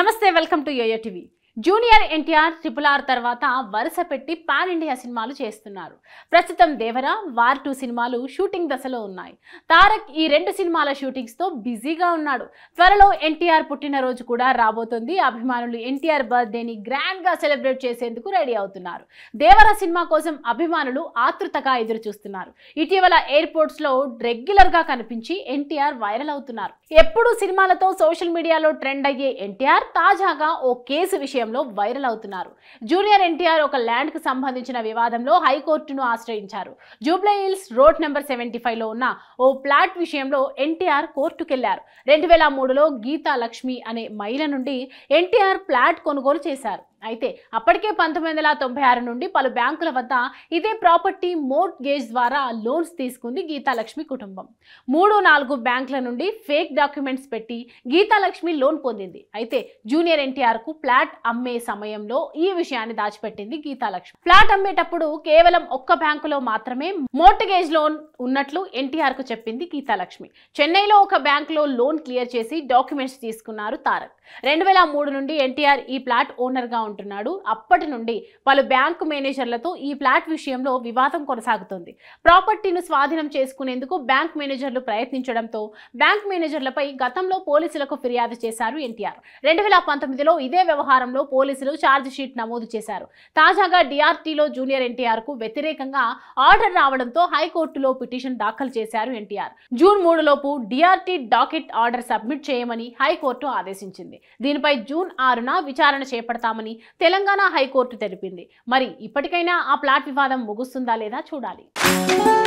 Namaste, welcome to Yoya TV. Junior NTR triple R తర్వాత వరుస పెట్టి పాన్ ఇండియా సినిమాలు చేస్తున్నారు ప్రస్తుతం దేవర వార్ టూ సినిమాలు షూటింగ్ దశలో ఉన్నాయి తారక్ ఈ రెండు సినిమాల షూటింగ్స్తో బిజీగా ఉన్నాడు త్వరలో ఎన్టీఆర్ పుట్టినరోజు కూడా రాబోతుంది అభిమానులు ఎన్టీఆర్ బర్త్డేని గ్రాండ్గా సెలబ్రేట్ చేసేందుకు రెడీ అవుతున్నారు దేవర సినిమా కోసం అభిమానులు ఆతృతగా ఎదురు చూస్తున్నారు ఇటీవల ఎయిర్పోర్ట్స్లో రెగ్యులర్గా కనిపించి ఎన్టీఆర్ వైరల్ అవుతున్నారు ఎప్పుడు సినిమాలతో సోషల్ మీడియాలో ట్రెండ్ అయ్యే ఎన్టీఆర్ తాజాగా ఓ కేసు విషయం నేపథ్యంలో వైరల్ అవుతున్నారు జూనియర్ ఎన్టీఆర్ ఒక ల్యాండ్కు సంబంధించిన వివాదంలో హైకోర్టును ఆశ్రయించారు జూబ్లైహిల్స్ రోడ్ నెంబర్ సెవెంటీ లో ఉన్న ఓ ప్లాట్ విషయంలో ఎన్టీఆర్ కోర్టుకెళ్లారు రెండు వేల మూడులో గీతా లక్ష్మి అనే మహిళ నుండి ఎన్టీఆర్ ప్లాట్ కొనుగోలు చేశారు అయితే అప్పటికే పంతొమ్మిది వందల తొంభై ఆరు నుండి పలు బ్యాంకుల వద్ద ఇదే ప్రాపర్టీ మోర్ట్ గేజ్ ద్వారా లోన్స్ తీసుకుంది గీతాలక్ష్మి కుటుంబం మూడు నాలుగు బ్యాంకుల నుండి ఫేక్ డాక్యుమెంట్స్ పెట్టి గీతాలక్ష్మి లోన్ పొందింది అయితే జూనియర్ ఎన్టీఆర్కు ఫ్లాట్ అమ్మే సమయంలో ఈ విషయాన్ని దాచిపెట్టింది గీతాలక్ష్మి ఫ్లాట్ అమ్మేటప్పుడు కేవలం ఒక్క బ్యాంకులో మాత్రమే గేజ్ లోన్ ఉన్నట్లు ఎన్టీఆర్కు చెప్పింది గీతాలక్ష్మి చెన్నైలో ఒక బ్యాంకులో లోన్ క్లియర్ చేసి డాక్యుమెంట్స్ తీసుకున్నారు తారక్ రెండు వేల మూడు నుండి ఎన్టీఆర్ ఈ ఫ్లాట్ ఓనర్గా ఉంటున్నాడు అప్పటి నుండి పలు బ్యాంకు మేనేజర్లతో ఈ ఫ్లాట్ విషయంలో వివాదం కొనసాగుతోంది ప్రాపర్టీను స్వాధీనం చేసుకునేందుకు బ్యాంక్ మేనేజర్లు ప్రయత్నించడంతో బ్యాంక్ మేనేజర్లపై గతంలో పోలీసులకు ఫిర్యాదు చేశారు ఎన్టీఆర్ రెండు వేల పంతొమ్మిదిలో ఇదే వ్యవహారంలో పోలీసులు ఛార్జ్ షీట్ నమోదు చేశారు తాజాగా డిఆర్టీలో జూనియర్ ఎన్టీఆర్ కు వ్యతిరేకంగా ఆర్డర్ రావడంతో హైకోర్టులో పిటిషన్ దాఖలు చేశారు ఎన్టీఆర్ జూన్ మూడు లోపు డిఆర్టీ డాకెట్ ఆర్డర్ సబ్మిట్ చేయమని హైకోర్టు ఆదేశించింది దీనిపై జూన్ ఆరున విచారణ చేపడతామని తెలంగాణ హైకోర్టు తెలిపింది మరి ఇప్పటికైనా ఆ ప్లాట్ వివాదం ముగుస్తుందా లేదా చూడాలి